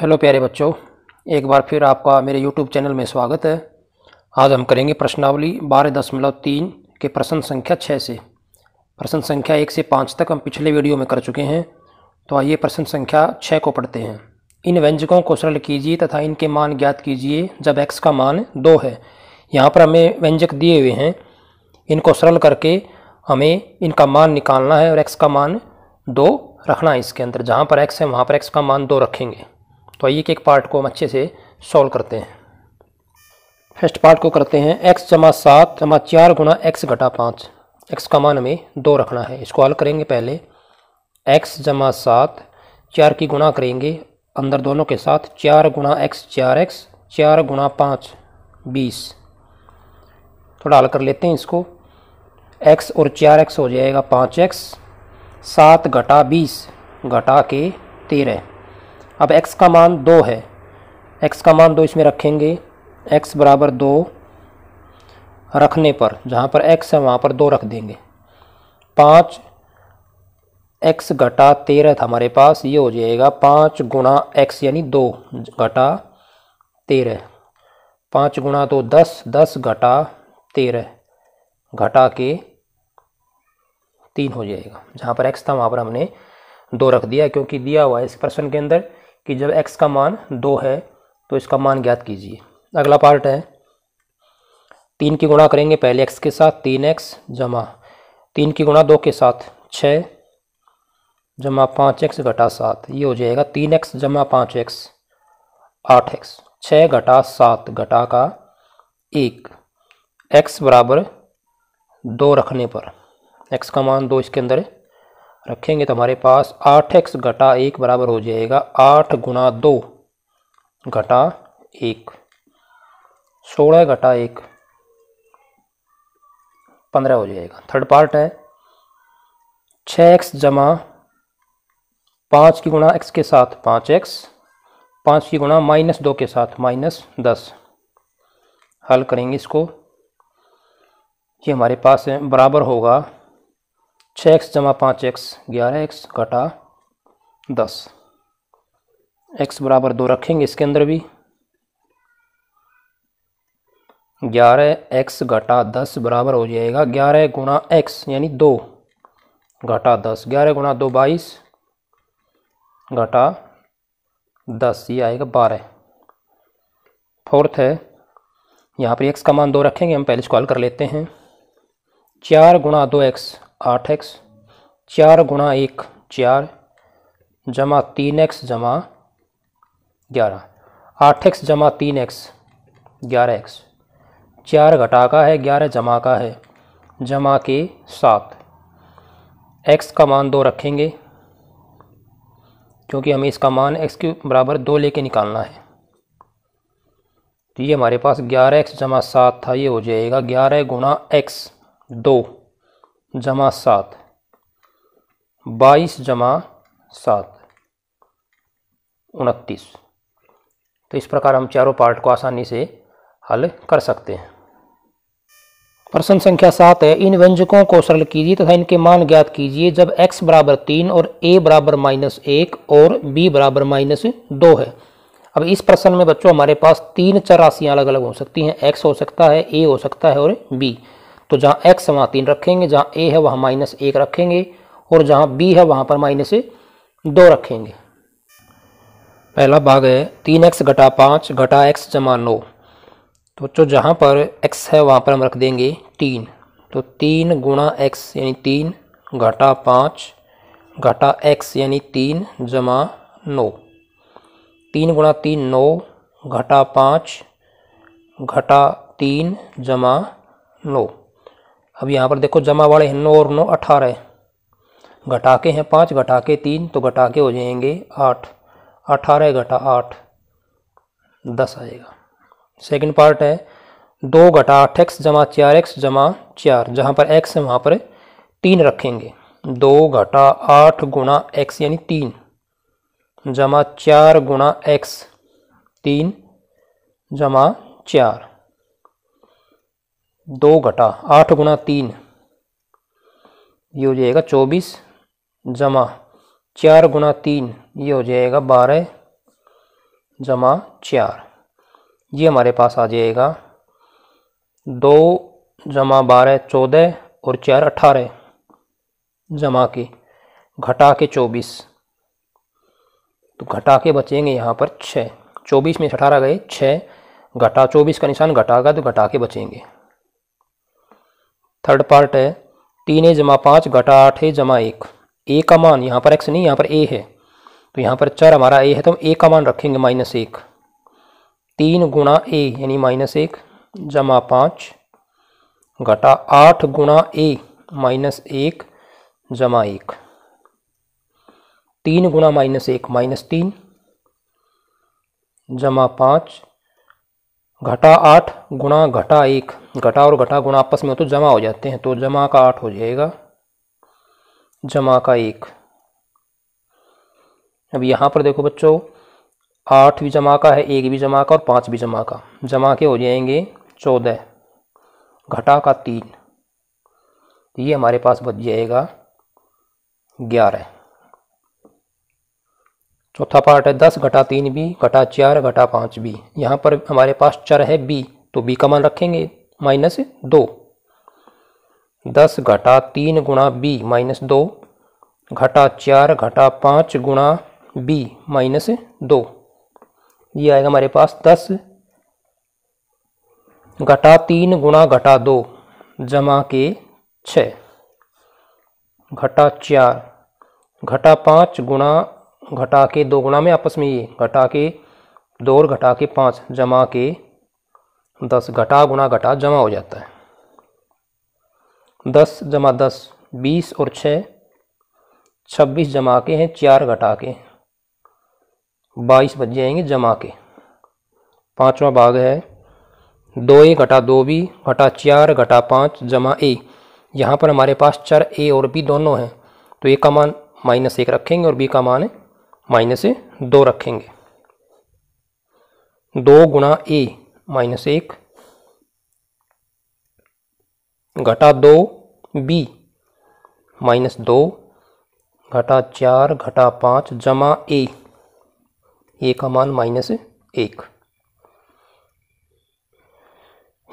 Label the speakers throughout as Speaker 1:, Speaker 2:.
Speaker 1: Hello प्यारे बच्चों एक बार फिर आपका मेरे यूट्यूब चैनल में स्वागत है आज हम करेंगे प्रश्नावली बारह दशमलव तीन के प्रश्न संख्या छः से प्रश्न संख्या एक से पाँच तक हम पिछले वीडियो में कर चुके हैं तो आइए प्रश्न संख्या छः को पढ़ते हैं इन व्यंजकों को सरल कीजिए तथा इनके मान ज्ञात कीजिए जब एक्स का मान दो है यहाँ पर हमें व्यंजक दिए हुए हैं इनको सरल करके हमें इनका मान निकालना है और एक्स का मान दो रखना है इसके अंदर जहाँ पर एक्स है वहाँ पर एक्स का मान दो रखेंगे तो आइए कि एक पार्ट को हम अच्छे से सॉल्व करते हैं फर्स्ट पार्ट को करते हैं एक्स जमा सात जमा चार गुना एक्स घटा पाँच एक्स का मान हमें दो रखना है इसको हल करेंगे पहले एक्स जमा सात चार की गुणा करेंगे अंदर दोनों के साथ चार गुणा एक्स चार एक्स चार गुणा पाँच बीस थोड़ा हल कर लेते हैं इसको एक्स और चार एक्स हो जाएगा पाँच एक्स सात घटा बीस घटा के तेरह अब x का मान दो है x का मान दो इसमें रखेंगे x बराबर दो रखने पर जहाँ पर x है वहाँ पर दो रख देंगे पाँच x घटा तेरह था हमारे पास ये हो जाएगा पाँच गुणा एक्स यानी दो घटा तेरह पाँच गुणा दो दस दस घटा तेरह घटा के तीन हो जाएगा जहाँ पर x था वहाँ पर हमने दो रख दिया क्योंकि दिया हुआ है इस प्रश्न के अंदर कि जब x का मान दो है तो इसका मान ज्ञात कीजिए अगला पार्ट है तीन की गुणा करेंगे पहले x के साथ तीन एक्स जमा तीन की गुणा दो के साथ छः जमा पाँच एक्स घटा सात ये हो जाएगा तीन एक्स जमा पाँच एक्स आठ एक्स छः घटा सात घटा का एक एक्स बराबर दो रखने पर एक्स का मान दो इसके अंदर है रखेंगे तो हमारे पास आठ एक्स घटा एक बराबर हो जाएगा आठ गुणा दो घटा एक सोलह घटा एक पंद्रह हो जाएगा थर्ड पार्ट है छः एक्स जमा पाँच की गुणा एक्स के साथ पाँच एक्स पाँच की गुणा माइनस दो के साथ माइनस दस हल करेंगे इसको ये हमारे पास है बराबर होगा छः एक्स जमा पाँच एक्स ग्यारह एक्स घटा दस एक्स बराबर दो रखेंगे इसके अंदर भी ग्यारह एक्स घटा दस बराबर हो जाएगा ग्यारह गुणा एक्स यानी दो घटा दस ग्यारह गुणा दो बाईस घटा दस ये आएगा बारह फोर्थ है यहाँ पर एक्स का मान दो रखेंगे हम पहले इसको हल कर लेते हैं चार गुणा दो एक्स आठ एक्स चार गुणा एक चार जमा तीन एक्स जमा ग्यारह आठ एक्स जमा तीन एक्स ग्यारह एक्स चार घटा का है ग्यारह जमा का है जमा के सात एक्स का मान दो रखेंगे क्योंकि हमें इसका मान एक्स के बराबर दो लेके निकालना है तो ये हमारे पास ग्यारह एक्स जमा सात था ये हो जाएगा ग्यारह गुणा एक्स दो जमा सात बाईस जमा सात उनतीस तो इस प्रकार हम चारों पार्ट को आसानी से हल कर सकते हैं प्रश्न संख्या सात है इन व्यंजकों को सरल कीजिए तथा इनके मान ज्ञात कीजिए जब x बराबर तीन और a बराबर माइनस एक और b बराबर माइनस दो है अब इस प्रश्न में बच्चों हमारे पास तीन चर राशियाँ अलग अलग हो सकती हैं x हो सकता है a हो सकता है और b तो जहाँ एक्स है वहाँ तीन रखेंगे जहाँ ए है वहाँ माइनस एक रखेंगे और जहाँ बी है वहाँ पर माइनस दो रखेंगे पहला भाग है तीन एक्स घटा पाँच घटा एक्स जमा नौ तो जो जहाँ पर एक्स है वहाँ पर हम रख देंगे तीन तो तीन गुणा एक्स यानी तीन घटा पाँच घटा एक्स यानी तीन जमा नौ तीन गुणा तीन नौ घटा पाँच घटा तीन जमा नौ अब यहाँ पर देखो जमा वाले हैं नौ और नौ अठारह घटा के हैं पाँच घटा के तीन तो घटा के हो जाएंगे आठ अठारह घटा आठ दस आएगा सेकंड पार्ट है दो घटा आठ एक्स जमा चार एक्स जमा चार जहाँ पर एक्स है वहाँ पर तीन रखेंगे दो घटा आठ गुणा एक्स यानी तीन जमा चार गुणा एक्स तीन जमा चार दो घटा आठ गुणा तीन ये हो जाएगा चौबीस जमा चार गुणा तीन ये हो जाएगा बारह जमा चार ये हमारे पास आ जाएगा दो जमा बारह चौदह और चार अठारह जमा के घटा के चौबीस तो घटा के बचेंगे यहाँ पर छः चौबीस में से अठारह गए छः घटा चौबीस का निशान घटागा तो घटा के बचेंगे थर्ड पार्ट है तीन ए जमा पाँच घटा आठ ए जमा एक ए का मान यहाँ पर एक्स नहीं यहाँ पर ए है तो यहाँ पर चार हमारा ए है तो हम ए का मान रखेंगे माइनस एक तीन गुणा ए यानी माइनस एक जमा पाँच घटा आठ गुणा ए माइनस एक जमा एक तीन गुणा माइनस एक माइनस तीन जमा पाँच घटा आठ गुणा घटा एक घटा और घटा गुणा आपस में हो तो जमा हो जाते हैं तो जमा का आठ हो जाएगा जमा का एक अब यहाँ पर देखो बच्चों आठ भी जमा का है एक भी जमा का और पाँच भी जमा का जमा के हो जाएंगे चौदह घटा का तीन ये हमारे पास बच जाएगा ग्यारह चौथा पार्ट है दस घटा तीन बी घटा चार घटा पाँच बी यहाँ पर हमारे पास चर है बी तो बी का मान रखेंगे माइनस दो दस घटा तीन गुणा बी माइनस दो घटा चार घटा पाँच गुणा बी माइनस दो ये आएगा हमारे पास दस घटा तीन गुणा घटा दो जमा के छः घटा चार घटा पाँच गुणा घटा के दो गुणा में आपस में ये घटा के दो और घटा के पाँच जमा के दस घटा गुणा घटा जमा हो जाता है दस जमा दस बीस और छः छब्बीस जमा के हैं चार घटा के बाईस बच जाएंगे जमा के पांचवा भाग है दो ए घटा दो बी घटा चार घटा पाँच जमा ए यहाँ पर हमारे पास चार ए और बी दोनों हैं तो ए का मान माइनस एक रखेंगे और बी का मान माइनस दो रखेंगे दो गुणा ए माइनस एक घटा दो बी माइनस दो घटा चार घटा पाँच जमा ए ए का मान माइनस एक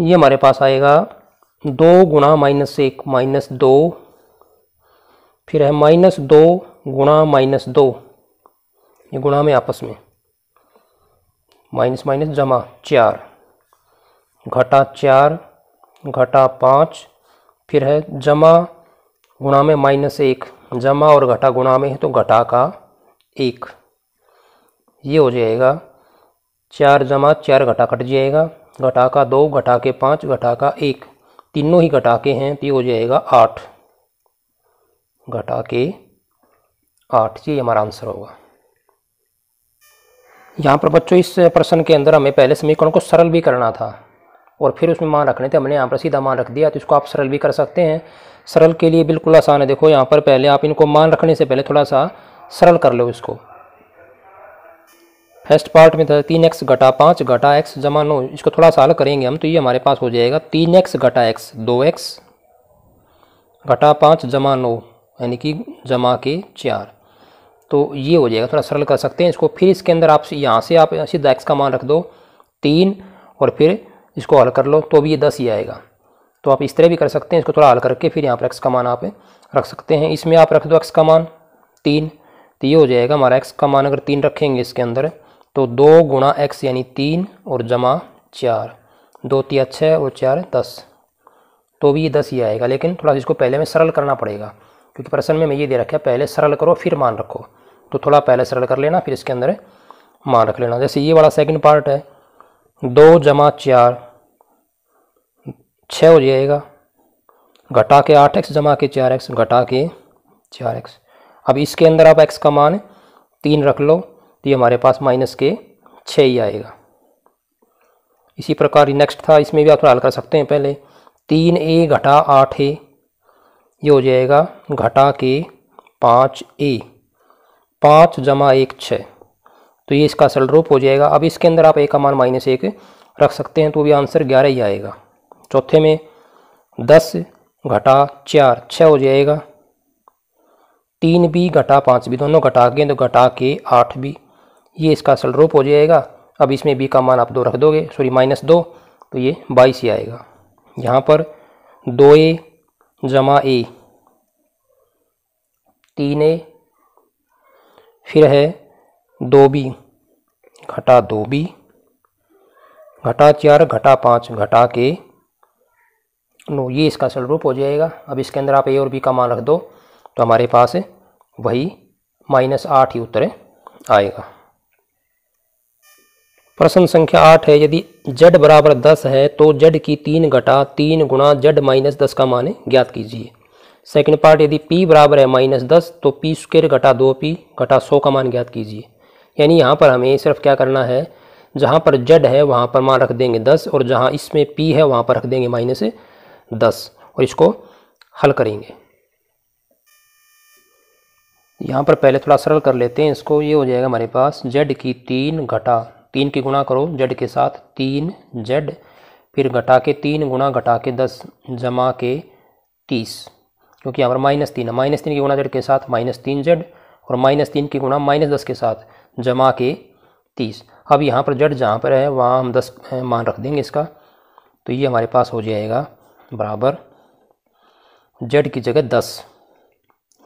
Speaker 1: ये हमारे पास आएगा दो गुणा माइनस एक माइनस दो फिर है माइनस दो गुणा माइनस दो ये गुणा में आपस में माइनस माइनस जमा चार घटा चार घटा पाँच फिर है जमा गुणा में माइनस एक जमा और घटा गुणा में है तो घटा का एक ये हो जाएगा चार जमा चार घटा कट जाएगा घटा का दो घटा के पाँच घटा का एक तीनों ही घटा के हैं तो ये हो जाएगा आठ घटा के आठ ये हमारा आंसर होगा यहाँ पर बच्चों इस प्रश्न के अंदर हमें पहले समीकरण को सरल भी करना था और फिर उसमें मान रखने थे हमने यहाँ पर सीधा मान रख दिया तो इसको आप सरल भी कर सकते हैं सरल के लिए बिल्कुल आसान है देखो यहाँ पर पहले आप इनको मान रखने से पहले थोड़ा सा सरल कर लो इसको फर्स्ट पार्ट में था तीन एक्स घटा पाँच घटा एक्स जमा नौ इसको थोड़ा सा हल करेंगे हम तो ये हमारे पास हो जाएगा तीन एक्स घटा एक्स दो एक्स घटा पाँच जमा नौ यानी कि जमा के चार तो ये हो जाएगा थोड़ा सरल कर सकते हैं इसको फिर इसके अंदर आप यहाँ से आप सीधा एक्स का मान रख दो तीन और फिर इसको हल कर लो तो भी ये दस ही आएगा तो आप इस तरह भी कर सकते हैं इसको थोड़ा हल करके फिर यहाँ पर एक्स का मान आप रख सकते हैं इसमें आप रख दो एक्स का मान तीन तो ये हो जाएगा हमारा एक्स का मान अगर तीन रखेंगे इसके अंदर तो दो गुणा एक्स यानी तीन और जमा चार दो तीन छः और चार दस तो भी ये दस ही आएगा लेकिन थोड़ा इसको पहले में सरल करना पड़ेगा क्योंकि प्रश्न में मैं ये दे रखा है पहले सरल करो फिर मान रखो तो थोड़ा पहले सरल कर लेना फिर इसके अंदर मान रख लेना जैसे ये वाला सेकंड पार्ट है दो जमा चार छः हो जाएगा घटा के आठ एक्स जमा के चार एक्स घटा के चार एक्स अब इसके अंदर आप एक्स का मान तीन रख लो तो ये हमारे पास माइनस के छः ही आएगा इसी प्रकार नेक्स्ट था इसमें भी आप थोड़ा हल कर सकते हैं पहले तीन ए घटा आठ ए ये हो जाएगा घटा के पाँच ए पाँच जमा एक छः तो ये इसका असल रूप हो जाएगा अब इसके अंदर आप एक का मान माइनस एक रख सकते हैं तो भी आंसर ग्यारह ही आएगा चौथे में दस घटा चार छः हो जाएगा तीन बी घटा पाँच भी दोनों घटा के तो घटा के आठ भी ये इसका असल रूप हो जाएगा अब इसमें बी का मान आप दो रख दोगे सॉरी माइनस दो तो ये बाईस ही आएगा यहाँ पर दो ए जमा ए तीन ए फिर है दो बी घटा दो बी घटा चार घटा पाँच घटा के नो ये इसका सरल रूप हो जाएगा अब इसके अंदर आप ए और बी का मान रख दो तो हमारे पास वही माइनस आठ ही उत्तर आएगा प्रश्न संख्या आठ है यदि जड बराबर दस है तो जड की तीन घटा तीन गुणा जड माइनस दस का माने ज्ञात कीजिए सेकंड पार्ट यदि पी बराबर है माइनस दस तो पी स्क्र घटा दो पी घटा सौ का मान ज्ञात कीजिए यानी यहाँ पर हमें सिर्फ क्या करना है जहाँ पर जड है वहाँ पर मान रख देंगे दस और जहाँ इसमें पी है वहाँ पर रख देंगे माइनस दस और इसको हल करेंगे यहाँ पर पहले थोड़ा सरल कर लेते हैं इसको ये हो जाएगा हमारे पास जेड की तीन घटा तीन की गुणा करो जेड के साथ तीन जेड फिर घटा के तीन गुणा घटा के दस जमा के तीस क्योंकि यहाँ पर माइनस तीन है माइनस तीन की गुणा जेड के साथ माइनस तीन जेड और माइनस तीन की गुणा माइनस दस के साथ जमा के तीस अब यहाँ पर जेड जहाँ पर है वहाँ हम दस मान रख देंगे इसका तो ये हमारे पास हो जाएगा बराबर जेड की जगह दस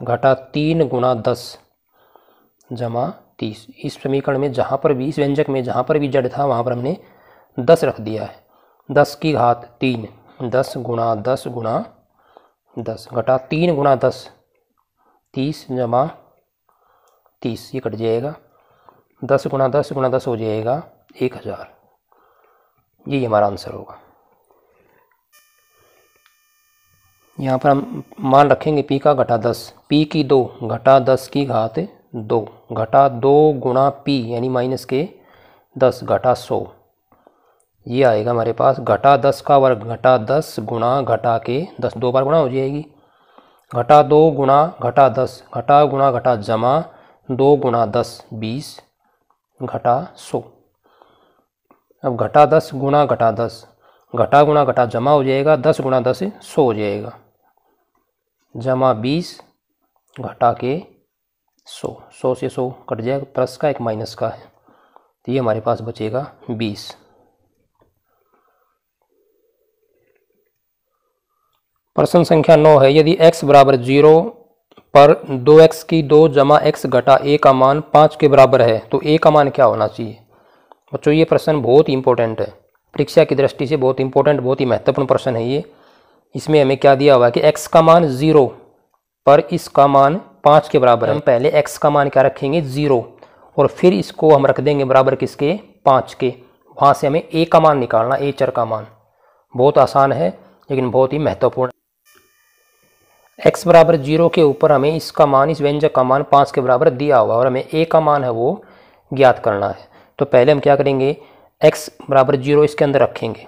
Speaker 1: घटा तीन गुणा दस जमा तीस इस समीकरण में जहाँ पर भी इस व्यंजक में जहाँ पर भी जड़ था वहाँ पर हमने दस रख दिया है दस की घात तीन दस गुणा दस गुणा दस घटा तीन गुणा दस तीस जमा तीस ये कट जाएगा दस गुणा दस गुणा दस हो जाएगा एक हज़ार यही हमारा आंसर होगा यहाँ पर हम मान रखेंगे पी का घटा दस पी की दो घटा दस की घात दो घटा दो गुणा पी यानी माइनस के दस घटा सौ ये आएगा हमारे पास घटा दस का वर्ग घटा दस गुणा घटा के दस दो बार गुणा हो जाएगी घटा दो गुणा घटा दस घटा गुणा घटा जमा दो गुणा दस बीस घटा सौ अब घटा दस गुणा घटा दस घटा गुणा घटा जमा हो जाएगा दस गुणा दस सौ हो जाएगा जमा बीस घटा के सौ सौ से सौ कट जाएगा प्लस का एक माइनस का है तो ये हमारे पास बचेगा बीस प्रश्न संख्या नौ है यदि x बराबर जीरो पर दो एक्स की दो जमा एक्स घटा ए का मान पाँच के बराबर है तो ए का मान क्या होना चाहिए बच्चों ये प्रश्न बहुत इंपॉर्टेंट है परीक्षा की दृष्टि से बहुत इंपॉर्टेंट बहुत ही महत्वपूर्ण प्रश्न है ये इसमें हमें क्या दिया हुआ है कि एक्स का मान ज़ीरो पर इसका मान पाँच के बराबर हाँ। हम पहले एक्स का मान क्या रखेंगे ज़ीरो और फिर इसको हम रख देंगे बराबर किसके पाँच के वहाँ से हमें ए का मान निकालना ए चर का मान बहुत आसान है लेकिन बहुत ही महत्वपूर्ण एक्स बराबर जीरो के ऊपर हमें इसका मान इस व्यंजक का मान पाँच के बराबर दिया हुआ और हमें ए का मान है वो ज्ञात करना है तो पहले हम क्या करेंगे एक्स बराबर जीरो इसके अंदर रखेंगे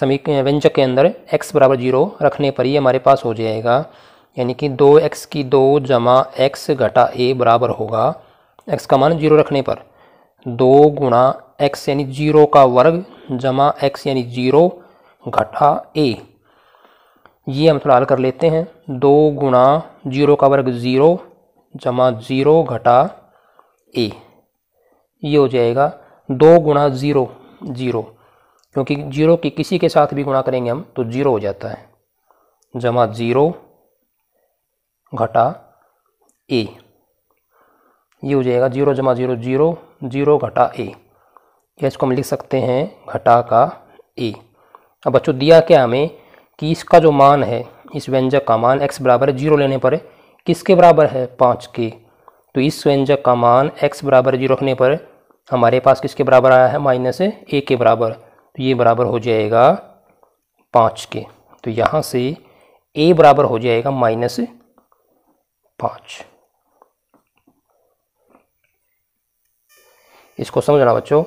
Speaker 1: समी व्यंजक के अंदर एक्स बराबर जीरो रखने पर ही हमारे पास हो जाएगा यानी कि दो एक्स की दो जमा एक्स घटा ए बराबर होगा एक्स का मान जीरो रखने पर दो गुणा एक्स यानी जीरो का वर्ग जमा एक्स यानी जीरो घटा ए ये हम थोड़ा हल कर लेते हैं दो गुणा जीरो का वर्ग ज़ीरो जमा ज़ीरो घटा ए ये हो जाएगा दो गुणा ज़ीरो ज़ीरो क्योंकि जीरो की किसी के साथ भी गुणा करेंगे हम तो ज़ीरो हो जाता है जमा ज़ीरो घटा ए ये हो जाएगा जीरो जमा जीरो जीरो जीरो घटा ए या इसको हम लिख सकते हैं घटा का ए अब बच्चों दिया क्या हमें कि इसका जो मान है इस व्यंजक का मान एक्स बराबर है जीरो लेने पर किसके बराबर है पाँच के तो इस व्यंजक का मान एक्स बराबर जीरो रखने पर हमारे पास किसके बराबर आया है माइनस ए के बराबर तो ये बराबर हो जाएगा पाँच के तो यहाँ से ए बराबर हो जाएगा माइनस पाँच इसको समझना बच्चों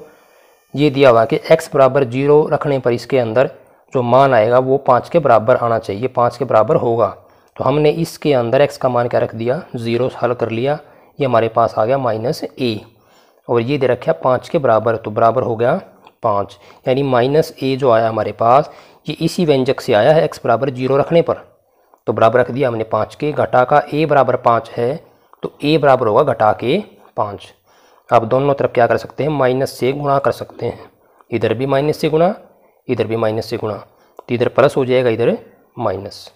Speaker 1: ये दिया हुआ कि x बराबर जीरो रखने पर इसके अंदर जो मान आएगा वो पाँच के बराबर आना चाहिए पाँच के बराबर होगा तो हमने इसके अंदर x का मान क्या रख दिया ज़ीरो हल कर लिया ये हमारे पास आ गया माइनस ए और ये दे रखा पाँच के बराबर तो बराबर हो गया पाँच यानी माइनस ए जो आया हमारे पास ये इसी व्यंजक से आया है एक्स बराबर जीरो रखने पर तो बराबर रख दिया हमने पाँच के घटा का ए बराबर पाँच है तो ए बराबर होगा घटा के पाँच आप दोनों तरफ क्या कर सकते हैं माइनस से गुणा कर सकते हैं इधर भी माइनस से गुणा इधर भी माइनस से गुणा तो इधर प्लस हो जाएगा इधर माइनस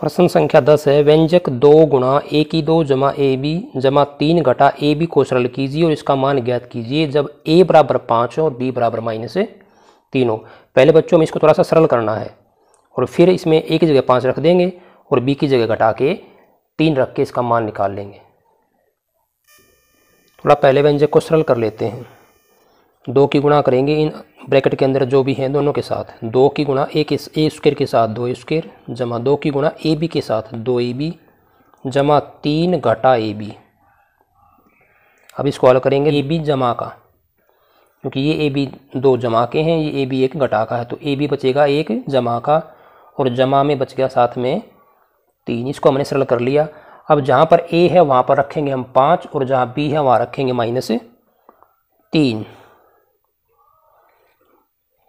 Speaker 1: प्रश्न संख्या दस है व्यंजक दो गुणा ए की दो जमा ए बी जमा तीन घटा ए बी को सरल कीजिए और इसका मान ज्ञात कीजिए जब ए बराबर पाँच हो और बी बराबर माइनस तीन हो पहले बच्चों में इसको थोड़ा सा सरल करना है और फिर इसमें ए की जगह पाँच रख देंगे और बी की जगह घटा के तीन रख के इसका मान निकाल लेंगे थोड़ा पहले व्यंजक को सरल कर लेते हैं दो की गुणा करेंगे इन ब्रैकेट के अंदर जो भी हैं दोनों के साथ दो की गुणा ए के ए स्क्र के साथ दो स्क्र जमा दो की गुणा ए बी के साथ दो ए बी जमा तीन घटा ए बी अब इसको हल करेंगे ए बी जमा का क्योंकि ये ए बी दो जमा के हैं ये ए बी एक घटा का है तो ए बी बचेगा एक जमा का और जमा में बच गया साथ में तीन इसको हमने सरल कर लिया अब जहाँ पर ए है वहाँ पर रखेंगे हम पाँच और जहाँ बी है वहाँ रखेंगे माइनस तीन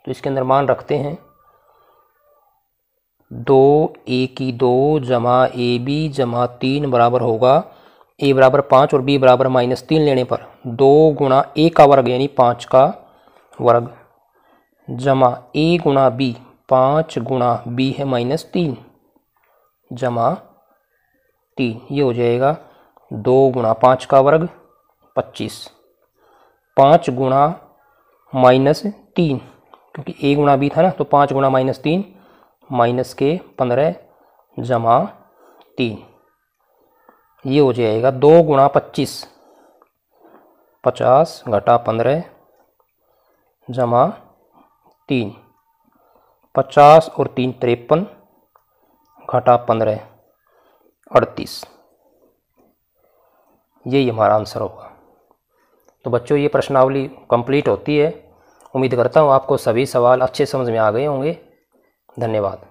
Speaker 1: तो इसके अंदर मान रखते हैं दो ए की दो जमा ए बी जमा तीन बराबर होगा ए बराबर पाँच और बी बराबर माइनस तीन लेने पर दो गुणा ए का वर्ग यानी पाँच का वर्ग जमा ए गुणा बी पाँच गुणा बी है माइनस तीन जमा तीन ये हो जाएगा दो गुणा पाँच का वर्ग पच्चीस पाँच गुणा माइनस तीन क्योंकि ए गुणा बी था ना तो पाँच गुणा माइनस तीन माइनस के पंद्रह जमा तीन ये हो जाएगा दो गुणा पच्चीस पचास घटा पंद्रह जमा तीन पचास और तीन तिरपन घटा पंद्रह अड़तीस यही हमारा आंसर होगा तो बच्चों ये प्रश्नावली कंप्लीट होती है उम्मीद करता हूँ आपको सभी सवाल अच्छे समझ में आ गए होंगे धन्यवाद